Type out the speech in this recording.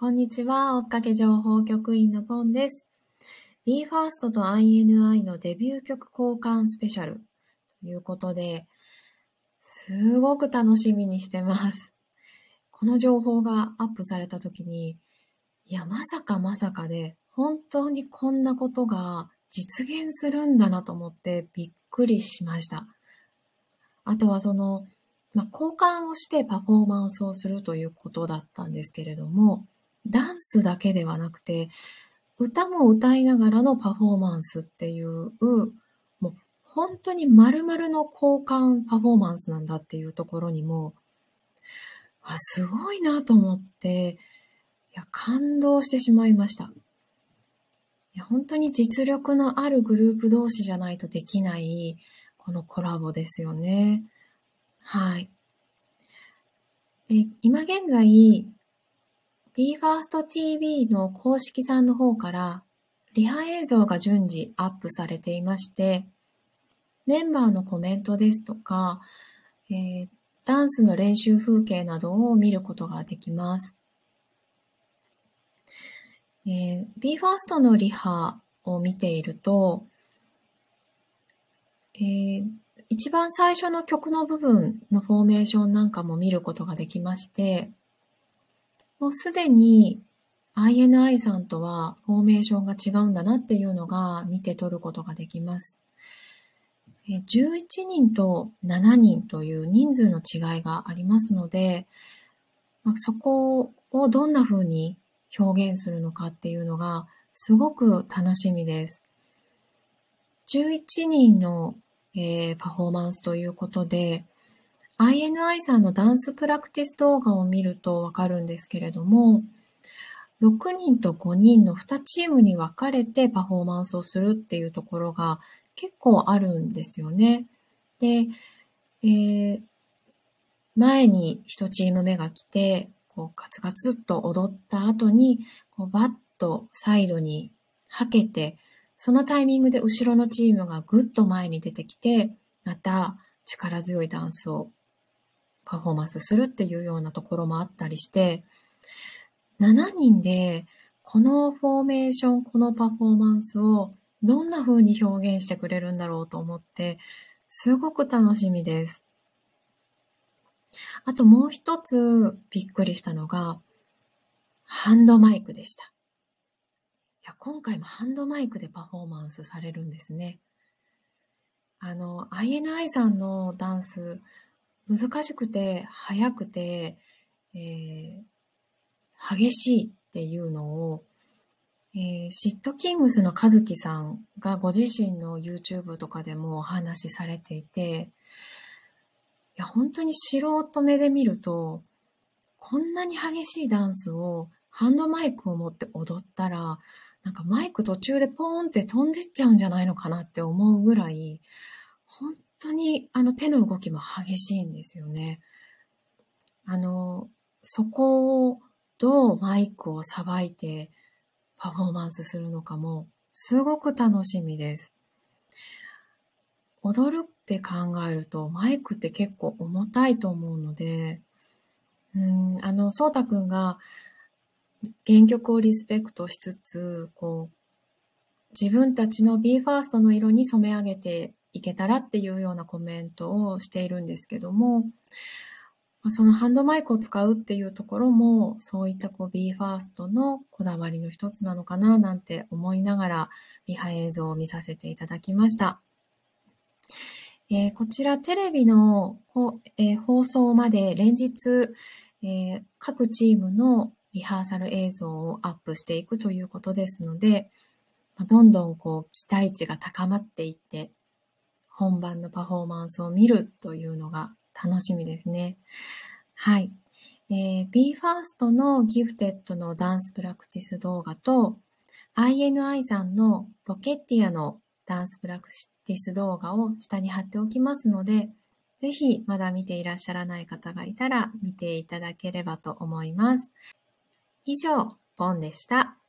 こんにちは。追っかけ情報局員のポンです。BE:FIRST と INI のデビュー曲交換スペシャルということで、すごく楽しみにしてます。この情報がアップされた時に、いや、まさかまさかで、本当にこんなことが実現するんだなと思ってびっくりしました。あとはその、まあ、交換をしてパフォーマンスをするということだったんですけれども、ダンスだけではなくて、歌も歌いながらのパフォーマンスっていう、もう本当に丸々の交換パフォーマンスなんだっていうところにも、あ、すごいなと思って、いや、感動してしまいました。いや、本当に実力のあるグループ同士じゃないとできない、このコラボですよね。はい。え今現在、BE:FIRSTTV の公式さんの方から、リハ映像が順次アップされていまして、メンバーのコメントですとか、えー、ダンスの練習風景などを見ることができます。えー、BE:FIRST のリハを見ていると、えー、一番最初の曲の部分のフォーメーションなんかも見ることができまして、もうすでに INI さんとはフォーメーションが違うんだなっていうのが見て取ることができます。11人と7人という人数の違いがありますので、そこをどんな風に表現するのかっていうのがすごく楽しみです。11人の、えー、パフォーマンスということで、INI さんのダンスプラクティス動画を見るとわかるんですけれども、6人と5人の2チームに分かれてパフォーマンスをするっていうところが結構あるんですよね。で、えー、前に1チーム目が来て、こうガツガツっと踊った後に、こうバッとサイドにはけて、そのタイミングで後ろのチームがぐっと前に出てきて、また力強いダンスをパフォーマンスするっていうようなところもあったりして、7人でこのフォーメーション、このパフォーマンスをどんな風に表現してくれるんだろうと思って、すごく楽しみです。あともう一つびっくりしたのが、ハンドマイクでした。いや今回もハンドマイクでパフォーマンスされるんですね。あの、INI さんのダンス難しくて、速くて、えー、激しいっていうのを、えー、シットキングスの和樹さんがご自身の YouTube とかでもお話しされていて、いや、本当に素人目で見ると、こんなに激しいダンスをハンドマイクを持って踊ったら、なんかマイク途中でポーンって飛んでっちゃうんじゃないのかなって思うぐらい、本当にあの手の動きも激しいんですよね。あの、そこをどうマイクをさばいてパフォーマンスするのかもすごく楽しみです。踊るって考えるとマイクって結構重たいと思うので、うん、あの、そうたくんが原曲をリスペクトしつつ、こう、自分たちの BE:FIRST の色に染め上げていけたらっていうようなコメントをしているんですけども、そのハンドマイクを使うっていうところも、そういったこう b ーファーストのこだわりの一つなのかななんて思いながら、リハ映像を見させていただきました。えー、こちらテレビの、えー、放送まで連日、えー、各チームのリハーサル映像をアップしていくということですので、どんどんこう期待値が高まっていって本番のパフォーマンスを見るというのが楽しみですね。はい。えー、BE:FIRST の Gifted のダンスプラクティス動画と INI さんのロケッティアのダンスプラクティス動画を下に貼っておきますので、ぜひまだ見ていらっしゃらない方がいたら見ていただければと思います。以上、ボンでした。